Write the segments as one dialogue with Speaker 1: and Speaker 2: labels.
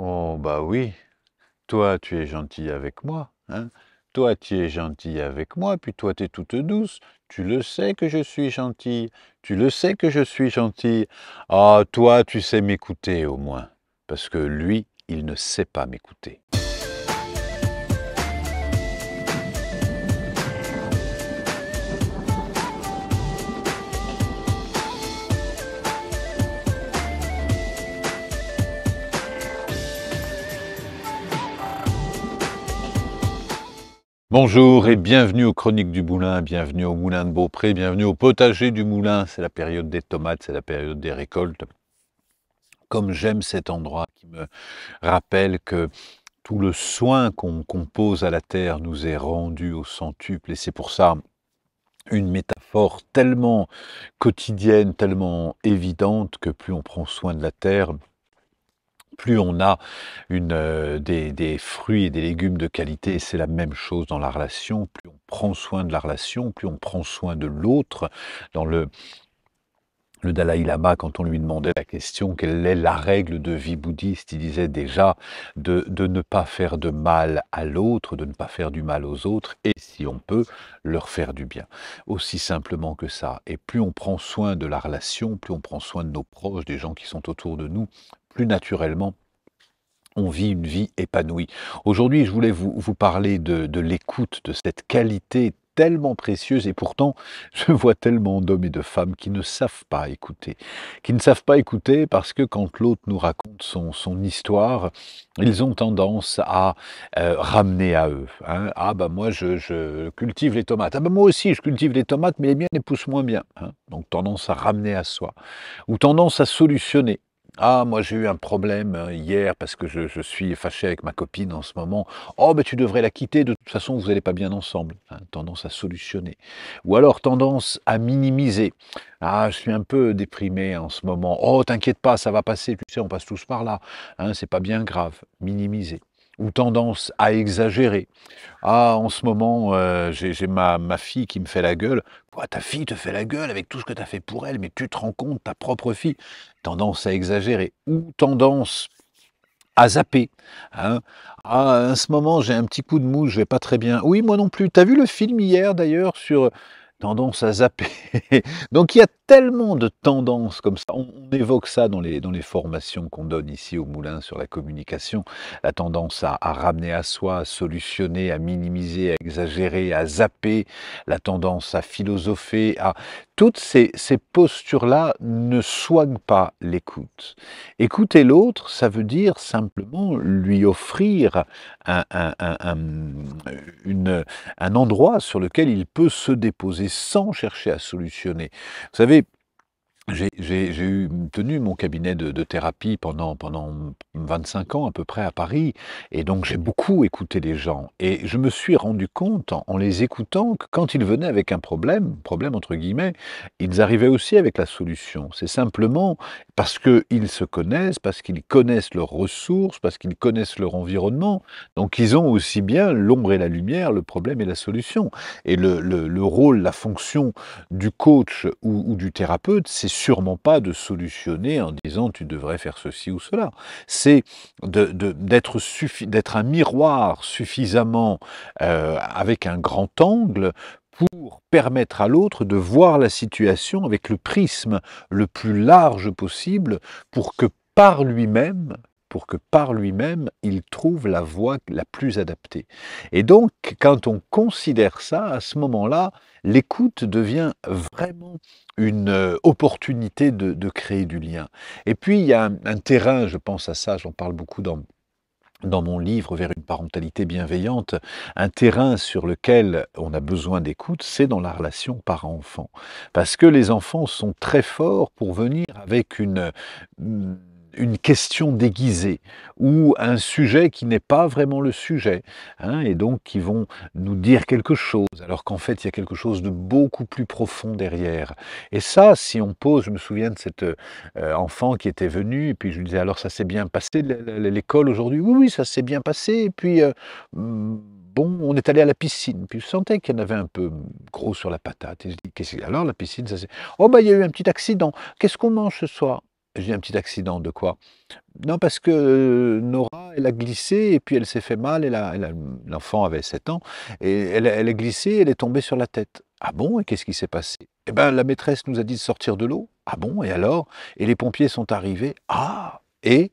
Speaker 1: Oh, bah oui, toi tu es gentil avec moi, hein toi tu es gentil avec moi, puis toi tu es toute douce, tu le sais que je suis gentil. tu le sais que je suis gentil. Ah, toi tu sais m'écouter au moins, parce que lui, il ne sait pas m'écouter. Bonjour et bienvenue aux Chroniques du Moulin, bienvenue au Moulin de Beaupré, bienvenue au potager du Moulin. C'est la période des tomates, c'est la période des récoltes. Comme j'aime cet endroit qui me rappelle que tout le soin qu'on compose à la terre nous est rendu au centuple et c'est pour ça une métaphore tellement quotidienne, tellement évidente que plus on prend soin de la terre, plus on a une, euh, des, fruits et des légumes de qualité, c'est la même chose dans la relation, plus on prend soin de la relation, plus on prend soin de l'autre, dans le, le Dalai Lama, quand on lui demandait la question quelle est la règle de vie bouddhiste, il disait déjà de, ne pas faire de mal à l'autre, de ne pas faire du mal aux autres, et si on peut, leur faire du bien. Aussi simplement que ça. Et plus on prend soin de la relation, plus on prend soin de nos proches, des gens qui sont autour de nous, plus naturellement, on vit une vie épanouie. Aujourd'hui, je voulais vous, parler de, de l'écoute, de cette qualité tellement précieuse et pourtant je vois tellement d'hommes et de femmes qui ne savent pas écouter, qui ne savent pas écouter parce que quand l'autre nous raconte son, histoire, ils ont tendance à euh, ramener à eux. Hein. Ah ben moi je, cultive les tomates, ah ben moi aussi je cultive les tomates mais les miennes les poussent moins bien. Hein. Donc tendance à ramener à soi ou tendance à solutionner. Ah, moi j'ai eu un problème hein, hier parce que je, suis fâché avec ma copine en ce moment. Oh, mais tu devrais la quitter, de toute façon vous n'allez pas bien ensemble. Hein, tendance à solutionner. Ou alors tendance à minimiser. Ah, je suis un peu déprimé hein, en ce moment. Oh, t'inquiète pas, ça va passer, tu sais, on passe tous par là. Hein, C'est pas bien grave. Minimiser ou tendance à exagérer. Ah, en ce moment, euh, j'ai ma, fille qui me fait la gueule. Quoi, ta fille te fait la gueule avec tout ce que tu as fait pour elle, mais tu te rends compte, ta propre fille. Tendance à exagérer. Ou tendance à zapper. Hein. Ah, en ce moment, j'ai un petit coup de mou, je vais pas très bien. Oui, moi non plus. tu as vu le film hier, d'ailleurs, sur tendance à zapper. Donc il y a tellement de tendances comme ça. On, évoque ça dans les, dans les formations qu'on donne ici au Moulin sur la communication. La tendance à, ramener à soi, à solutionner, à minimiser, à exagérer, à zapper. La tendance à philosopher. À... Toutes ces, ces postures-là ne soignent pas l'écoute. Écouter l'autre, ça veut dire simplement lui offrir un, un, un, une, un endroit sur lequel il peut se déposer sans chercher à solutionner. Vous savez, j'ai eu tenu mon cabinet de, thérapie pendant, pendant 25 ans à peu près à Paris, et donc j'ai beaucoup écouté les gens. Et je me suis rendu compte en, les écoutant que quand ils venaient avec un problème, problème entre guillemets, ils arrivaient aussi avec la solution. C'est simplement parce qu'ils se connaissent, parce qu'ils connaissent leurs ressources, parce qu'ils connaissent leur environnement. Donc ils ont aussi bien l'ombre et la lumière, le problème et la solution. Et le, rôle, la fonction du coach ou du thérapeute, c'est sûrement pas de solutionner en disant tu devrais faire ceci ou cela. C'est d'être un miroir suffisamment euh, avec un grand angle pour permettre à l'autre de voir la situation avec le prisme le plus large possible pour que par lui-même, pour que par lui-même, il trouve la voie la plus adaptée. Et donc, quand on considère ça, à ce moment-là, l'écoute devient vraiment une euh, opportunité de, créer du lien. Et puis, il y a un, terrain, je pense à ça, j'en parle beaucoup dans dans mon livre Vers une parentalité bienveillante, un terrain sur lequel on a besoin d'écoute, c'est dans la relation parent-enfant. Parce que les enfants sont très forts pour venir avec une une question déguisée ou un sujet qui n'est pas vraiment le sujet, hein, et donc qui vont nous dire quelque chose, alors qu'en fait il y a quelque chose de beaucoup plus profond derrière. Et ça, si on pose, je me souviens de cet euh, enfant qui était venu, et puis je lui disais alors ça s'est bien passé l'école aujourd'hui Oui, oui, ça s'est bien passé, et puis... Euh, mm, bon, on est allé à la piscine, puis je sentais qu'il en avait un peu gros sur la patate. Et je dis, alors la piscine, ça c'est... Oh, bah, ben, il y a eu un petit accident. Qu'est-ce qu'on mange ce soir j'ai un petit accident de quoi Non, parce que Nora, elle a glissé et puis elle s'est fait mal. L'enfant avait 7 ans et elle, a glissé, elle est tombée sur la tête. Ah bon Et qu'est-ce qui s'est passé Eh bien, la maîtresse nous a dit de sortir de l'eau. Ah bon Et alors Et les pompiers sont arrivés. Ah Et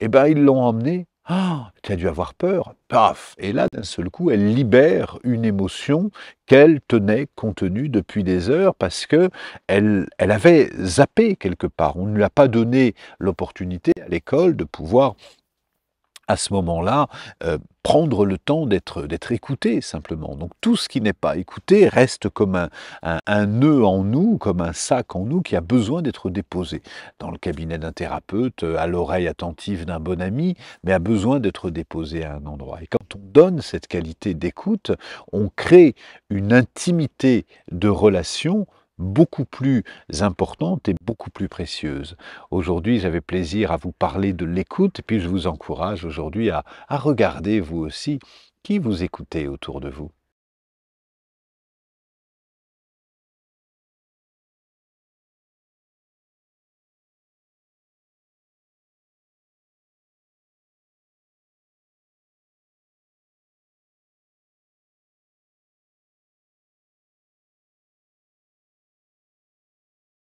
Speaker 1: Eh bien, ils l'ont emmenée ah, tu as dû avoir peur. Paf Et là, d'un seul coup, elle libère une émotion qu'elle tenait contenue depuis des heures parce que elle, elle avait zappé quelque part. On ne lui a pas donné l'opportunité à l'école de pouvoir à ce moment-là, euh, prendre le temps d'être, d'être écouté simplement. Donc tout ce qui n'est pas écouté reste comme un, un, un, nœud en nous, comme un sac en nous qui a besoin d'être déposé dans le cabinet d'un thérapeute, euh, à l'oreille attentive d'un bon ami, mais a besoin d'être déposé à un endroit. Et quand on donne cette qualité d'écoute, on crée une intimité de relation beaucoup plus importante et beaucoup plus précieuse. Aujourd'hui, j'avais plaisir à vous parler de l'écoute, puis je vous encourage aujourd'hui à, à regarder vous aussi qui vous écoutez autour de vous.